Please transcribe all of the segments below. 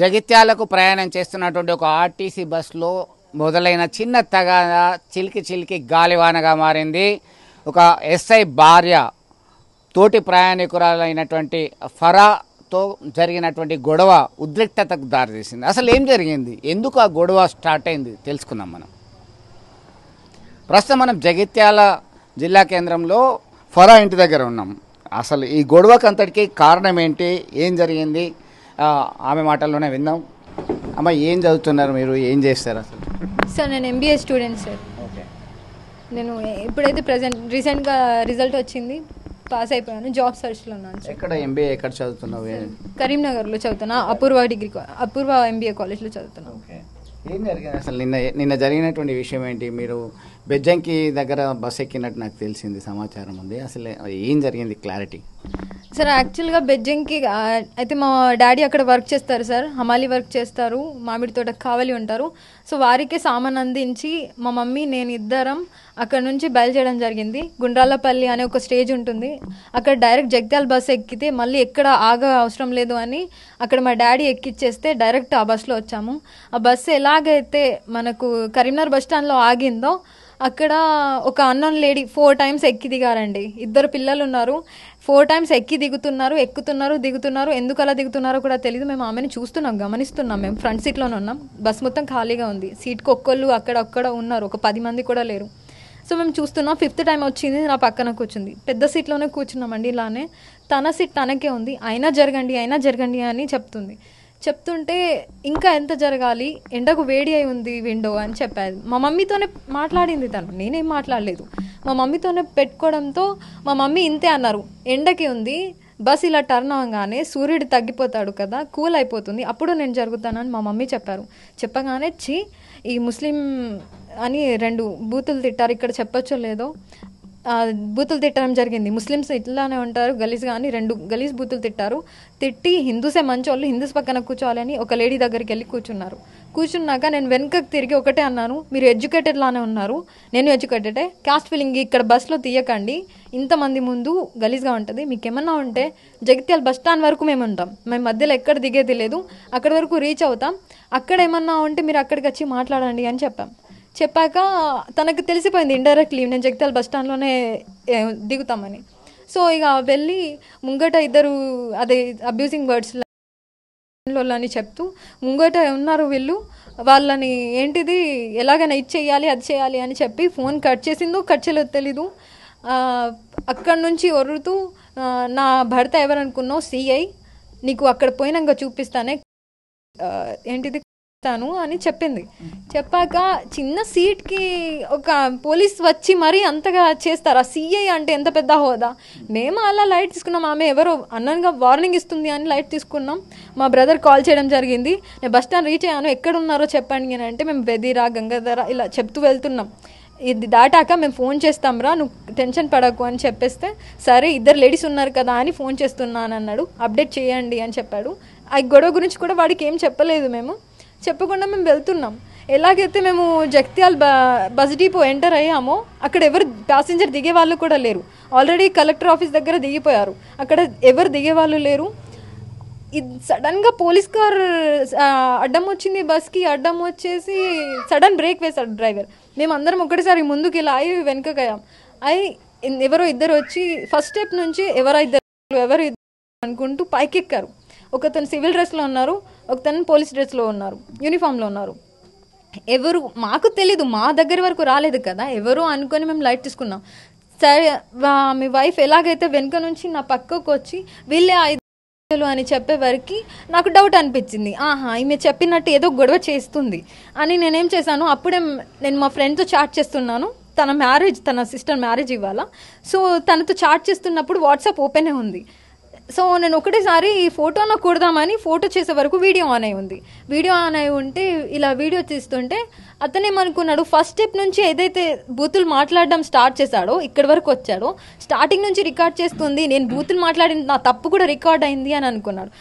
జగిత్యాలకు ప్రయాణం చేస్తున్నటువంటి ఒక ఆర్టీసీ బస్సులో మొదలైన చిన్న తగాద చిలికి చిలికి గాలివానగా మారింది ఒక ఎస్ఐ భార్య తోటి ప్రయాణికురాలైనటువంటి ఫరాతో జరిగినటువంటి గొడవ ఉద్రిక్తతకు దారితీసింది అసలు ఏం జరిగింది ఎందుకు ఆ గొడవ స్టార్ట్ అయింది తెలుసుకుందాం మనం ప్రస్తుతం మనం జగిత్యాల జిల్లా కేంద్రంలో ఫరా ఇంటి దగ్గర ఉన్నాం అసలు ఈ గొడవకంతటికి కారణం ఏంటి ఏం జరిగింది ఆమె మాటల్లోనే విందాం అమ్మ ఏం చదువుతున్నారు మీరు ఏం చేస్తారు అసలు సార్ నేను ఎంబీఏ స్టూడెంట్ సార్ నేను ఇప్పుడైతే ప్రజెంట్ రీసెంట్గా రిజల్ట్ వచ్చింది పాస్ అయిపోయాను జాబ్ సర్చ్లో ఉన్నాను ఎక్కడ ఎంబీఏ ఎక్కడ చదువుతున్నావు కరీంనగర్లో చదువుతున్నా అపూర్వ డిగ్రీ అపూర్వ ఎంబీఏ కాలేజ్లో చదువుతున్నాను ఏం జరిగింది అసలు నిన్న నిన్న జరిగినటువంటి విషయం ఏంటి మీరు బెజ్జంకి దగ్గర బస్ ఎక్కినట్టు నాకు తెలిసింది సమాచారం ఉంది అసలు ఏం జరిగింది క్లారిటీ సార్ యాక్చువల్గా బెజ్జింగ్కి అయితే మా డాడీ అక్కడ వర్క్ చేస్తారు సార్ హమాలి వర్క్ చేస్తారు మామిడి తోట కావాలి ఉంటారు సో వారికే సామాన్ అందించి మా మమ్మీ నేను ఇద్దరం అక్కడ నుంచి బయలుదేరడం జరిగింది గుండ్రాలపల్లి అనే ఒక స్టేజ్ ఉంటుంది అక్కడ డైరెక్ట్ జగ్త్యాల బస్సు ఎక్కితే మళ్ళీ ఎక్కడ ఆగ అవసరం లేదు అని అక్కడ మా డాడీ ఎక్కిచ్చేస్తే డైరెక్ట్ ఆ బస్సులో వచ్చాము ఆ బస్సు ఎలాగైతే మనకు కరీంనగర్ బస్ స్టాండ్లో ఆగిందో అక్కడ ఒక అన్నోన్ లేడీ ఫోర్ టైమ్స్ ఎక్కి దిగారండి ఇద్దరు పిల్లలు ఉన్నారు ఫోర్ టైమ్స్ ఎక్కి దిగుతున్నారు ఎక్కుతున్నారు దిగుతున్నారు ఎందుకు అలా దిగుతున్నారో కూడా తెలియదు మేము ఆమెను చూస్తున్నాం గమనిస్తున్నాం మేము ఫ్రంట్ సీట్లోనే ఉన్నాం బస్ మొత్తం ఖాళీగా ఉంది సీట్కి ఒక్కళ్ళు అక్కడ ఒక్కడ ఉన్నారు ఒక పది మంది కూడా లేరు సో మేము చూస్తున్నాం ఫిఫ్త్ టైం వచ్చింది నా పక్కన కూర్చుంది పెద్ద సీట్లోనే కూర్చున్నామండి ఇలానే తన సీట్ తనకే ఉంది అయినా జరగండి అయినా జరగండి అని చెప్తుంది చెప్తుంటే ఇంకా ఎంత జరగాలి ఎండకు వేడి అయి ఉంది విండో అని చెప్పాది మా మమ్మీతోనే మాట్లాడింది తను నేనేం మాట్లాడలేదు మా మమ్మీతోనే పెట్టుకోవడంతో మా మమ్మీ ఇంతే అన్నారు ఎండకి ఉంది బస్ ఇలా టర్న్ అవగానే సూర్యుడు తగ్గిపోతాడు కదా కూల్ అయిపోతుంది అప్పుడు నేను జరుగుతానని మా మమ్మీ చెప్పారు చెప్పగానే చి ఈ ముస్లిం అని రెండు బూతులు తిట్టారు ఇక్కడ చెప్పచ్చో లేదో బూతులు తిట్టడం జరిగింది ముస్లిమ్స్ ఇట్లానే ఉంటారు గలీజ్ కానీ రెండు గలీజ్ బూతులు తిట్టారు తిట్టి హిందూసే మంచోళ్ళు హిందూస్ పక్కన కూర్చోవాలని ఒక లేడీ దగ్గరికి వెళ్ళి కూర్చున్నారు కూర్చున్నాక నేను వెనుకకు తిరిగి ఒకటే అన్నాను మీరు ఎడ్యుకేటెడ్ లానే ఉన్నారు నేను ఎడ్యుకేటెడే క్యాస్ట్ ఫీలింగ్ ఇక్కడ బస్సులో తీయకండి ఇంతమంది ముందు గలీజ్గా ఉంటుంది మీకు ఏమన్నా ఉంటే జగిత్యాల బస్ స్టాండ్ వరకు మేము ఉంటాం మేము మధ్యలో ఎక్కడ దిగేది లేదు అక్కడ వరకు రీచ్ అవుతాం అక్కడ ఏమన్నా ఉంటే మీరు అక్కడికి వచ్చి మాట్లాడండి అని చెప్పాం చెప్పాక తనకు తెలిసిపోయింది ఇండైరెక్ట్లీ నేను జగిత్యాల బస్ స్టాండ్లోనే దిగుతామని సో ఇక వెళ్ళి ముంగట ఇద్దరు అదే అబ్యూసింగ్ వర్డ్స్ అని చెప్తూ ముంగట ఉన్నారు వీళ్ళు వాళ్ళని ఏంటిది ఎలాగైనా ఇది చేయాలి అది చేయాలి అని చెప్పి ఫోన్ కట్ చేసిందో కట్ చేయలేదు తెలీదు అక్కడి నుంచి ఒర్రుతూ నా భర్త ఎవరనుకున్నావు సిఐ నీకు అక్కడ పోయినాక చూపిస్తానే ఏంటిది చెప్తాను అని చెప్పింది చెప్పాక చిన్న సీట్కి ఒక పోలీస్ వచ్చి మరీ అంతగా చేస్తారు ఆ సీఐ అంటే ఎంత పెద్ద హోదా మేము అలా లైట్ తీసుకున్నాం ఆమె ఎవరో అన్నగా వార్నింగ్ ఇస్తుంది అని లైట్ తీసుకున్నాం మా బ్రదర్ కాల్ చేయడం జరిగింది నేను బస్ స్టాండ్ రీచ్ అయ్యాను ఎక్కడ ఉన్నారో చెప్పండి అని అంటే మేము బెదిరా గంగాధర ఇలా చెప్తూ వెళ్తున్నాం ఇది దాటాక మేము ఫోన్ చేస్తాంరా నువ్వు టెన్షన్ పడకు అని చెప్పేస్తే సరే ఇద్దరు లేడీస్ ఉన్నారు కదా అని ఫోన్ చేస్తున్నాను అన్నాడు అప్డేట్ చేయండి అని చెప్పాడు ఆ గొడవ గురించి కూడా వాడికి ఏం చెప్పలేదు మేము చెప్పకుండా మేము వెళ్తున్నాం ఎలాగైతే మేము బ బస్ డీపో ఎంటర్ అయ్యామో అక్కడ ఎవరు ప్యాసింజర్ దిగే వాళ్ళు కూడా లేరు ఆల్రెడీ కలెక్టర్ ఆఫీస్ దగ్గర దిగిపోయారు అక్కడ ఎవరు దిగే వాళ్ళు లేరు ఇది సడన్గా పోలీస్ కార్ అడ్డం వచ్చింది బస్కి అడ్డం వచ్చేసి సడన్ బ్రేక్ వేశాడు డ్రైవర్ మేము అందరం ఒకటిసారి ముందుకు ఇలా అయి వెనకగయాం అయి ఎవరో ఇద్దరు వచ్చి ఫస్ట్ స్టెప్ నుంచి ఎవరో ఇద్దరు ఎవరు అనుకుంటూ పైకెక్కారు ఒకతను సివిల్ డ్రెస్లో ఉన్నారు ఒకతను పోలీస్ డ్రెస్లో ఉన్నారు యూనిఫామ్లో ఉన్నారు ఎవరు మాకు తెలీదు మా దగ్గర వరకు రాలేదు కదా ఎవరు అనుకొని మేము లైట్ తీసుకున్నాం సరే మీ వైఫ్ ఎలాగైతే వెనుక నుంచి నా పక్కకు వచ్చి వీళ్ళే ఐదు అని చెప్పే వరకు నాకు డౌట్ అనిపించింది ఆహా ఈమె చెప్పినట్టు ఏదో గొడవ చేస్తుంది అని నేనేం చేశాను అప్పుడే నేను మా ఫ్రెండ్తో చాట్ చేస్తున్నాను తన మ్యారేజ్ తన సిస్టర్ మ్యారేజ్ ఇవ్వాలా సో తనతో చాట్ చేస్తున్నప్పుడు వాట్సాప్ ఓపెనే ఉంది సో నేను ఒకటేసారి ఈ ఫోటోలో కుడదామని ఫోటో చేసే వరకు వీడియో ఆన్ అయి ఉంది వీడియో ఆన్ అయి ఉంటే ఇలా వీడియో తీస్తుంటే అతనేమనుకున్నాడు ఫస్ట్ స్టెప్ నుంచి ఏదైతే బూతులు మాట్లాడడం స్టార్ట్ చేశాడో ఇక్కడి వరకు వచ్చాడో స్టార్టింగ్ నుంచి రికార్డ్ చేస్తుంది నేను బూతులు మాట్లాడింది నా తప్పు కూడా రికార్డ్ అయింది అని అనుకున్నాడు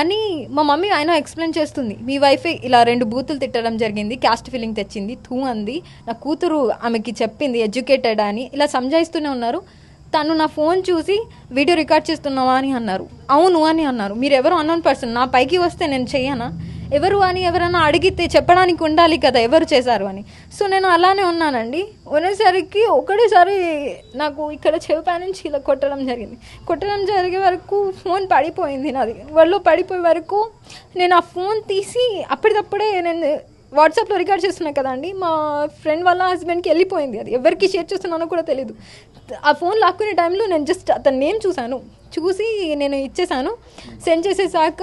అని మా మమ్మీ ఆయన ఎక్స్ప్లెయిన్ చేస్తుంది మీ వైఫ్ ఇలా రెండు బూతులు తిట్టడం జరిగింది క్యాస్ట్ ఫీలింగ్ తెచ్చింది తూ అంది నా కూతురు ఆమెకి చెప్పింది ఎడ్యుకేటెడ్ అని ఇలా సంజాయిస్తూనే ఉన్నారు తను నా ఫోన్ చూసి వీడియో రికార్డ్ చేస్తున్నావా అని అన్నారు అవును అని అన్నారు మీరు ఎవరు అన్నోన్ పర్సన్ నా పైకి వస్తే నేను చెయ్యనా ఎవరు అని ఎవరైనా అడిగితే చెప్పడానికి ఉండాలి కదా ఎవరు చేశారు అని సో నేను అలానే ఉన్నానండి ఉన్నసరికి ఒకటేసారి నాకు ఇక్కడ చెవి నుంచి ఇలా కొట్టడం జరిగింది కొట్టడం జరిగే వరకు ఫోన్ పడిపోయింది నాది వాళ్ళు పడిపోయే వరకు నేను ఆ ఫోన్ తీసి అప్పటికప్పుడే నేను వాట్సాప్లో రికార్డ్ చేస్తున్నాను కదండి మా ఫ్రెండ్ వాళ్ళ హస్బెండ్కి వెళ్ళిపోయింది అది ఎవరికి షేర్ చేస్తున్నానో కూడా తెలియదు ఆ ఫోన్ లాక్కునే టైంలో నేను జస్ట్ అతని నేమ్ చూశాను చూసి నేను ఇచ్చేసాను సెండ్ చేసేసాక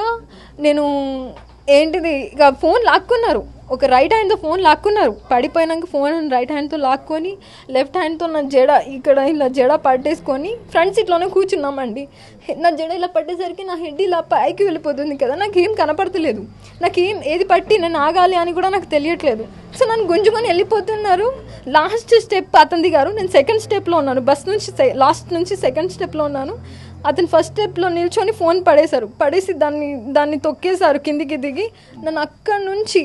నేను ఏంటిది ఇక ఫోన్ లాక్కున్నారు ఒక రైట్ హ్యాండ్తో ఫోన్ లాక్కున్నారు పడిపోయినాక ఫోన్ రైట్ హ్యాండ్తో లాక్కొని లెఫ్ట్ హ్యాండ్తో నా జడ ఇక్కడ ఇలా జడ పట్టేసుకొని ఫ్రంట్ సీట్లోనే కూర్చున్నామండి నా జడ ఇలా పట్టేసరికి నా హెడ్ ఇలా పైకి వెళ్ళిపోతుంది కదా నాకు ఏం కనపడతలేదు నాకేం ఏది పట్టి నేను ఆగాలి అని కూడా నాకు తెలియట్లేదు సో నన్ను గుంజుకొని వెళ్ళిపోతున్నారు లాస్ట్ స్టెప్ అతనిది గారు నేను సెకండ్ స్టెప్లో ఉన్నాను బస్ నుంచి లాస్ట్ నుంచి సెకండ్ స్టెప్లో ఉన్నాను అతను ఫస్ట్ స్టెప్లో నిల్చొని ఫోన్ పడేశారు పడేసి దాన్ని దాన్ని తొక్కేశారు కిందికి దిగి నన్ను అక్కడి నుంచి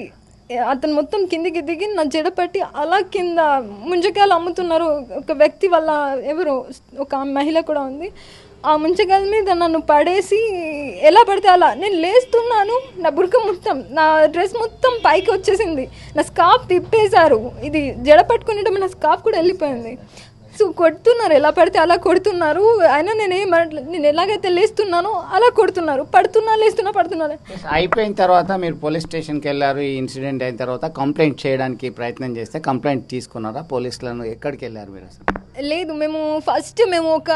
అతను మొత్తం కిందికి దిగి నా జడ పట్టి అలా కింద ముంజకాయలు అమ్ముతున్నారు ఒక వ్యక్తి వల్ల ఎవరు ఒక మహిళ కూడా ఉంది ఆ ముంచకాయల మీద నన్ను పడేసి ఎలా పడితే అలా నేను లేస్తున్నాను నా బురక మొత్తం నా డ్రెస్ మొత్తం పైకి వచ్చేసింది నా స్కార్ఫ్ తిప్పేశారు ఇది జడ పట్టుకునేటప్పుడు నా స్కార్ఫ్ కూడా వెళ్ళిపోయింది సో కొడుతున్నారు ఎలా పడితే అలా కొడుతున్నారు అయినా నేను ఏం నేను ఎలాగైతే లేస్తున్నానో అలా కొడుతున్నారు పడుతున్నా లేస్తున్నా పడుతున్నా అయిపోయిన తర్వాత మీరు పోలీస్ స్టేషన్కి వెళ్ళారు ఈ ఇన్సిడెంట్ అయిన తర్వాత కంప్లైంట్ చేయడానికి ప్రయత్నం చేస్తే కంప్లైంట్ తీసుకున్నారా పోలీసులను ఎక్కడికి వెళ్ళారు మీరు అసలు లేదు మేము ఫస్ట్ మేము ఒక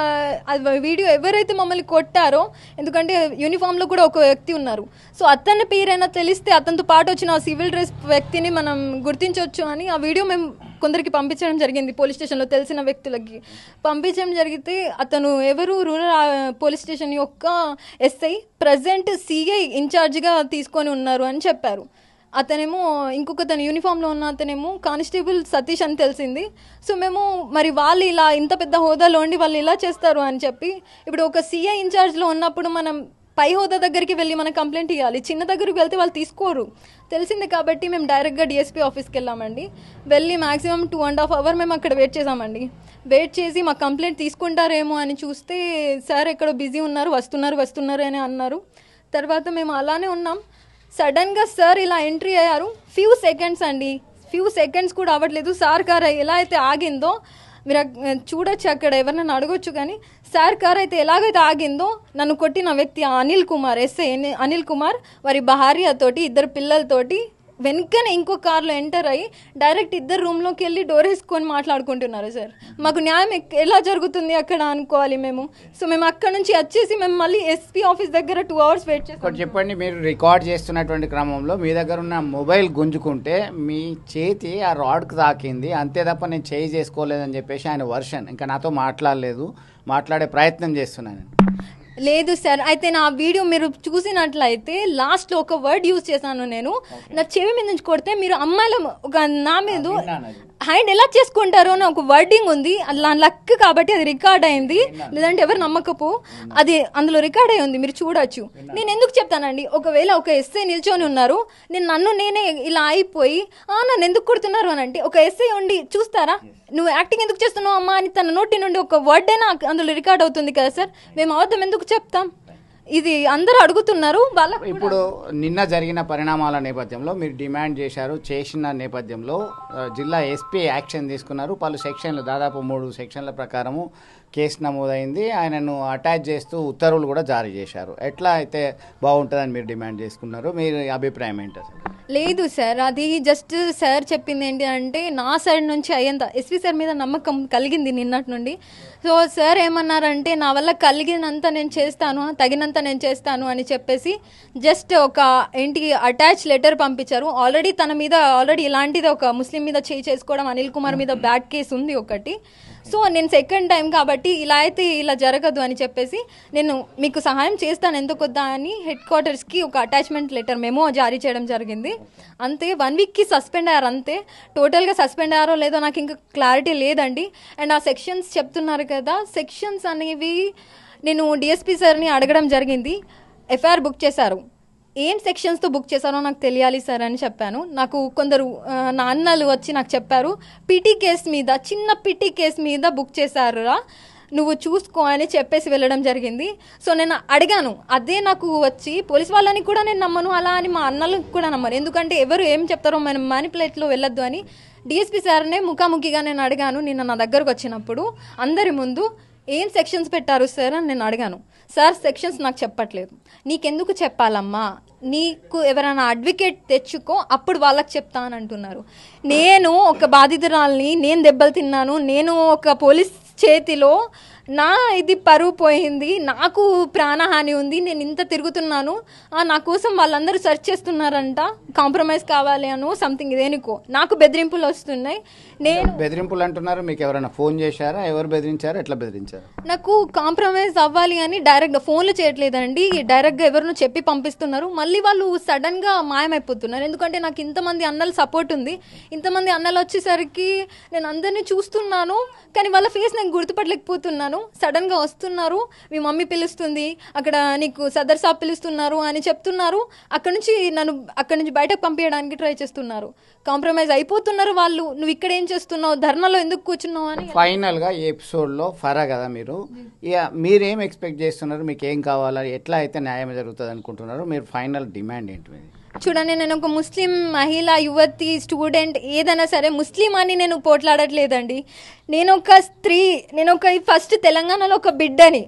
వీడియో ఎవరైతే మమ్మల్ని కొట్టారో ఎందుకంటే యూనిఫామ్లో కూడా ఒక వ్యక్తి ఉన్నారు సో అతని పేరైనా తెలిస్తే అతనితో పాటు వచ్చిన సివిల్ డ్రెస్ వ్యక్తిని మనం గుర్తించవచ్చు అని ఆ వీడియో మేము కొందరికి పంపించడం జరిగింది పోలీస్ స్టేషన్లో తెలిసిన వ్యక్తులకి పంపించడం జరిగితే అతను ఎవరు రూరల్ పోలీస్ స్టేషన్ యొక్క ఎస్ఐ ప్రజెంట్ సిఐ ఇన్ఛార్జ్గా తీసుకొని ఉన్నారు అని చెప్పారు అతనేమో ఇంకొక తన యూనిఫామ్లో ఉన్న అతనేమో కానిస్టేబుల్ సతీష్ అని తెలిసింది సో మేము మరి వాళ్ళు ఇలా ఇంత పెద్ద హోదాలో ఉండి వాళ్ళు ఇలా చేస్తారు అని చెప్పి ఇప్పుడు ఒక సీఐ ఇన్ఛార్జ్లో ఉన్నప్పుడు మనం పై హోదా దగ్గరికి వెళ్ళి మనం కంప్లైంట్ ఇవ్వాలి చిన్న దగ్గరికి వెళ్తే వాళ్ళు తీసుకోరు తెలిసింది కాబట్టి మేము డైరెక్ట్గా డిఎస్పీ ఆఫీస్కి వెళ్ళామండి వెళ్ళి maximum two and half hour మేము అక్కడ వెయిట్ చేసామండి వెయిట్ చేసి మా కంప్లైంట్ తీసుకుంటారేమో అని చూస్తే సార్ ఎక్కడో బిజీ ఉన్నారు వస్తున్నారు వస్తున్నారు అని అన్నారు తర్వాత మేము అలానే ఉన్నాం సడన్గా సార్ ఇలా ఎంట్రీ అయ్యారు ఫ్యూ సెకండ్స్ అండి ఫ్యూ సెకండ్స్ కూడా అవ్వట్లేదు సార్ కార్ ఎలా అయితే ఆగిందో మీరు చూడొచ్చు అక్కడ ఎవరినైనా అడగొచ్చు కానీ సార్ కార్ అయితే ఎలాగైతే ఆగిందో నన్ను కొట్టిన వ్యక్తి అనిల్ కుమార్ ఎస్ఏ అనిల్ కుమార్ వారి భార్యతోటి ఇద్దరు పిల్లలతోటి వెనకనే ఇంకో కార్లో ఎంటర్ అయ్యి డైరెక్ట్ ఇద్దరు రూమ్లోకి వెళ్ళి డోర్ వేసుకొని మాట్లాడుకుంటున్నారు సార్ మాకు న్యాయం ఎలా జరుగుతుంది అక్కడ అనుకోవాలి మేము సో మేము అక్కడ నుంచి వచ్చేసి మేము మళ్ళీ ఎస్పీ ఆఫీస్ దగ్గర టూ అవర్స్ వెయిట్ చేస్తాం చెప్పండి మీరు రికార్డ్ చేస్తున్నటువంటి క్రమంలో మీ దగ్గర ఉన్న మొబైల్ గుంజుకుంటే మీ చేతి ఆ రాడ్కి తాకింది అంతే తప్ప నేను చేయి చేసుకోలేదని చెప్పేసి ఆయన వర్షన్ ఇంకా నాతో మాట్లాడలేదు మాట్లాడే ప్రయత్నం చేస్తున్నాను లేదు సార్ అయితే నా వీడియో మీరు చూసినట్లయితే లాస్ట్ లో ఒక వర్డ్ యూజ్ చేశాను నేను నా చెవి మీద నుంచి కొడితే మీరు అమ్మాయిల నా మీద హ్యాండ్ ఎలా చేసుకుంటారు అని ఒక వర్డింగ్ ఉంది దాని లక్ కాబట్టి అది రికార్డ్ అయింది లేదంటే ఎవరు నమ్మకపు అది అందులో రికార్డ్ అయి ఉంది మీరు చూడొచ్చు నేను ఎందుకు చెప్తానండి ఒకవేళ ఒక ఎస్ఐ నిల్చొని ఉన్నారు నేను నన్ను నేనే ఇలా అయిపోయి ఆ నన్ను ఎందుకు కొడుతున్నారు అని అంటే ఒక ఎస్ఐ ఉండి చూస్తారా నువ్వు యాక్టింగ్ ఎందుకు చేస్తున్నావు అమ్మా అని తన నోటి నుండి ఒక వర్డ్ అయినా అందులో రికార్డ్ అవుతుంది కదా సార్ మేము అబద్ధం ఎందుకు చెప్తాం ఇది అందరూ అడుగుతున్నారు వాళ్ళ ఇప్పుడు నిన్న జరిగిన పరిణామాల నేపథ్యంలో మీరు డిమాండ్ చేశారు చేసిన నేపథ్యంలో జిల్లా ఎస్పీ యాక్షన్ తీసుకున్నారు పలు సెక్షన్లు దాదాపు మూడు సెక్షన్ల ప్రకారము కేసు నమోదైంది ఆయనను అటాచ్ చేస్తూ ఉత్తర్వులు కూడా జారీ చేశారు ఎట్లా అయితే బాగుంటుందని మీరు డిమాండ్ చేసుకున్నారు మీరు అభిప్రాయం ఏంటి అసలు లేదు సార్ అది జస్ట్ సార్ చెప్పింది ఏంటి అంటే నా సైడ్ నుంచి అయ్యంత ఎస్పీ సార్ మీద నమ్మకం కలిగింది నిన్నటి నుండి సో సార్ ఏమన్నారంటే నా వల్ల కలిగినంత నేను చేస్తాను తగినంత నేను చేస్తాను అని చెప్పేసి జస్ట్ ఒక ఏంటి అటాచ్ లెటర్ పంపించారు ఆల్రెడీ తన మీద ఆల్రెడీ ఇలాంటిది ఒక ముస్లిం మీద చేయి చేసుకోవడం అనిల్ కుమార్ మీద mm-hmm. బ్యాడ్ కేసు ఉంది ఒకటి సో నేను సెకండ్ టైం కాబట్టి ఇలా అయితే ఇలా జరగదు అని చెప్పేసి నేను మీకు సహాయం చేస్తాను ఎందుకు వద్దా అని హెడ్ క్వార్టర్స్కి ఒక అటాచ్మెంట్ లెటర్ మెమో జారీ చేయడం జరిగింది అంతే వన్ వీక్కి సస్పెండ్ అయ్యారు అంతే టోటల్గా సస్పెండ్ అయ్యారో లేదో నాకు ఇంకా క్లారిటీ లేదండి అండ్ ఆ సెక్షన్స్ చెప్తున్నారు కదా సెక్షన్స్ అనేవి నేను డిఎస్పీ సార్ని అడగడం జరిగింది ఎఫ్ఐఆర్ బుక్ చేశారు ఏం సెక్షన్స్తో బుక్ చేశారో నాకు తెలియాలి సార్ అని చెప్పాను నాకు కొందరు నాన్నలు వచ్చి నాకు చెప్పారు పిటి కేస్ మీద చిన్న పిటి కేస్ మీద బుక్ చేశారురా నువ్వు చూసుకో అని చెప్పేసి వెళ్ళడం జరిగింది సో నేను అడిగాను అదే నాకు వచ్చి పోలీస్ వాళ్ళని కూడా నేను నమ్మను అలా అని మా అన్నలకు కూడా నమ్మను ఎందుకంటే ఎవరు ఏం చెప్తారో మనం మానిపులేట్లో వెళ్ళొద్దు అని డిఎస్పీ సార్నే ముఖాముఖిగా నేను అడిగాను నిన్న నా దగ్గరకు వచ్చినప్పుడు అందరి ముందు ఏం సెక్షన్స్ పెట్టారు సార్ అని నేను అడిగాను సార్ సెక్షన్స్ నాకు చెప్పట్లేదు నీకెందుకు చెప్పాలమ్మా నీకు ఎవరైనా అడ్వకేట్ తెచ్చుకో అప్పుడు వాళ్ళకి చెప్తా అని అంటున్నారు నేను ఒక బాధితురాల్ని నేను దెబ్బలు తిన్నాను నేను ఒక పోలీస్ చేతిలో నా ఇది పరువు పోయింది నాకు ప్రాణహాని ఉంది నేను ఇంత తిరుగుతున్నాను నా కోసం వాళ్ళందరూ సెర్చ్ చేస్తున్నారంట కాంప్రమైజ్ కావాలి అను సంథింగ్ దేనికో నాకు బెదిరింపులు వస్తున్నాయి నేను బెదిరింపులు అంటున్నారు మీకు ఎవరైనా ఫోన్ చేశారా ఎవరు బెదిరించారు ఎట్లా బెదిరించారు నాకు కాంప్రమైజ్ అవ్వాలి అని డైరెక్ట్ ఫోన్లు చేయట్లేదండి డైరెక్ట్గా ఎవరినో చెప్పి పంపిస్తున్నారు మళ్ళీ వాళ్ళు సడన్గా మాయమైపోతున్నారు ఎందుకంటే నాకు ఇంతమంది అన్నలు సపోర్ట్ ఉంది ఇంతమంది అన్నలు వచ్చేసరికి నేను అందరినీ చూస్తున్నాను కానీ వాళ్ళ ఫేస్ నేను గుర్తుపట్టలేకపోతున్నాను సడన్ గా వస్తున్నారు మీ మమ్మీ పిలుస్తుంది అక్కడ నీకు సదర్ సాబ్ పిలుస్తున్నారు అని చెప్తున్నారు అక్కడ నుంచి నన్ను అక్కడ నుంచి బయటకు పంపించడానికి ట్రై చేస్తున్నారు కాంప్రమైజ్ అయిపోతున్నారు వాళ్ళు నువ్వు ఇక్కడ ఏం చేస్తున్నావు ధర్నాలో ఎందుకు కూర్చున్నావు అని ఫైనల్గా ఎపిసోడ్ ఎపిసోడ్లో ఫరా కదా మీరు ఇక మీరేం ఎక్స్పెక్ట్ చేస్తున్నారు మీకు ఏం కావాలి ఎట్లా అయితే న్యాయం జరుగుతుంది అనుకుంటున్నారు మీరు ఫైనల్ డిమాండ్ ఏంటి చూడండి నేను ఒక ముస్లిం మహిళ యువతి స్టూడెంట్ ఏదైనా సరే ముస్లిం అని నేను పోట్లాడట్లేదండి నేను ఒక స్త్రీ నేను ఒక ఫస్ట్ తెలంగాణలో ఒక బిడ్డని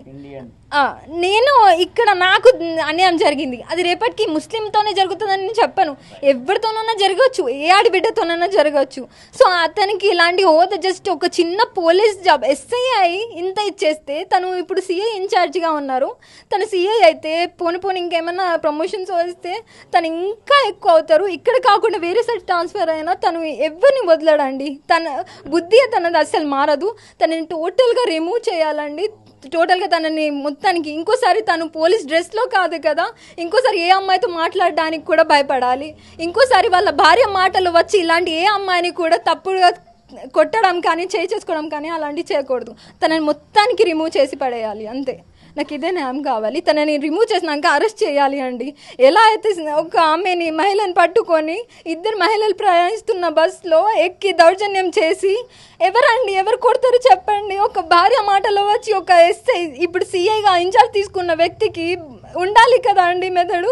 నేను ఇక్కడ నాకు అన్యాయం జరిగింది అది రేపటికి ముస్లింతోనే జరుగుతుందని నేను చెప్పాను ఎవరితోనైనా జరగవచ్చు ఏ ఆడబిడ్డతోనైనా జరగవచ్చు సో అతనికి ఇలాంటి హోదా జస్ట్ ఒక చిన్న పోలీస్ జాబ్ ఎస్ఐ అయి ఇంత ఇచ్చేస్తే తను ఇప్పుడు సీఏ ఇన్ఛార్జ్గా ఉన్నారు తను సీఏ అయితే పోను పోను ఇంకేమైనా ప్రమోషన్స్ వస్తే తను ఇంకా ఎక్కువ అవుతారు ఇక్కడ కాకుండా వేరే సైడ్ ట్రాన్స్ఫర్ అయినా తను ఎవరిని వదలడండి తన బుద్ధి తనది అసలు మారదు తనని టోటల్గా రిమూవ్ చేయాలండి టోటల్గా తనని మొత్తం తనకి ఇంకోసారి తను పోలీస్ డ్రెస్లో కాదు కదా ఇంకోసారి ఏ అమ్మాయితో మాట్లాడడానికి కూడా భయపడాలి ఇంకోసారి వాళ్ళ భార్య మాటలు వచ్చి ఇలాంటి ఏ అమ్మాయిని కూడా తప్పుడుగా కొట్టడం కానీ చేయి చేసుకోవడం కానీ అలాంటివి చేయకూడదు తనని మొత్తానికి రిమూవ్ చేసి పడేయాలి అంతే నాకు ఇదే న్యాయం కావాలి తనని రిమూవ్ చేసినాక అరెస్ట్ చేయాలి అండి ఎలా అయితే ఒక ఆమెని మహిళను పట్టుకొని ఇద్దరు మహిళలు ప్రయాణిస్తున్న బస్సులో ఎక్కి దౌర్జన్యం చేసి ఎవరండి ఎవరు కొడతారు చెప్పండి ఒక భార్య మాటలో వచ్చి ఒక ఎస్ఐ ఇప్పుడు సిఐగా ఇన్ఛార్జ్ తీసుకున్న వ్యక్తికి ఉండాలి కదా అండి మెదడు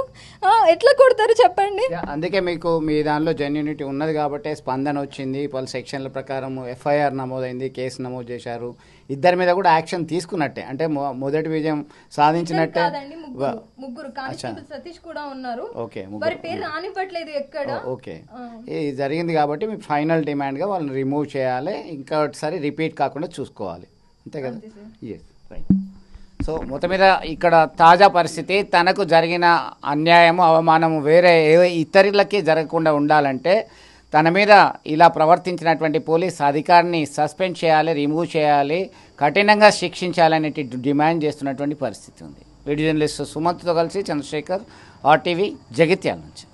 ఎట్లా కొడతారు చెప్పండి అందుకే మీకు మీ దానిలో జెన్యునిటీ ఉన్నది కాబట్టి స్పందన వచ్చింది పలు సెక్షన్ల ప్రకారం ఎఫ్ఐఆర్ నమోదైంది కేసు నమోదు చేశారు ఇద్దరి మీద కూడా యాక్షన్ తీసుకున్నట్టే అంటే మొదటి విజయం సాధించినట్టే ముగ్గురు సతీష్ కూడా ఉన్నారు ఓకే పేరు రానివ్వట్లేదు ఎక్కడ ఓకే ఇది జరిగింది కాబట్టి మీ ఫైనల్ డిమాండ్గా వాళ్ళని రిమూవ్ చేయాలి ఇంకొకసారి రిపీట్ కాకుండా చూసుకోవాలి అంతే కదా ఎస్ రైట్ సో మొత్తం మీద ఇక్కడ తాజా పరిస్థితి తనకు జరిగిన అన్యాయము అవమానము వేరే ఏ ఇతరులకి జరగకుండా ఉండాలంటే తన మీద ఇలా ప్రవర్తించినటువంటి పోలీస్ అధికారిని సస్పెండ్ చేయాలి రిమూవ్ చేయాలి కఠినంగా శిక్షించాలనేటి డిమాండ్ చేస్తున్నటువంటి పరిస్థితి ఉంది వీడియో జర్నలిస్ట్ సుమంత్తో కలిసి చంద్రశేఖర్ ఆర్టీవీ జగిత్యాల నుంచి